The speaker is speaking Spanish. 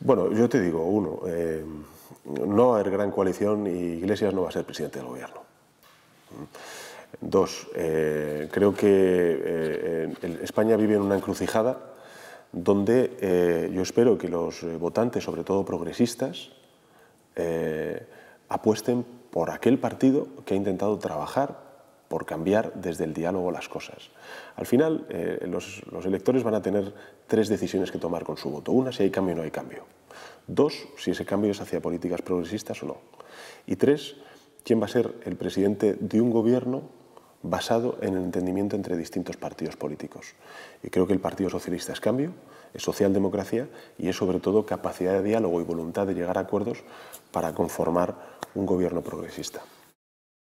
Bueno, yo te digo, uno, eh, no va a haber gran coalición y Iglesias no va a ser presidente del gobierno. Mm. Dos, eh, creo que eh, España vive en una encrucijada donde yo espero que los votantes, sobre todo progresistas, apuesten por aquel partido que ha intentado trabajar por cambiar desde el diálogo las cosas. Al final, eh, los, los, electores van a tener tres decisiones que tomar con su voto. Una, si hay cambio o no hay cambio. Dos, si ese cambio es hacia políticas progresistas o no. Y tres, quién va a ser el presidente de un gobierno basado en el entendimiento entre distintos partidos políticos. Y creo que el Partido Socialista es cambio, es socialdemocracia y es sobre todo capacidad de diálogo y voluntad de llegar a acuerdos para conformar un gobierno progresista.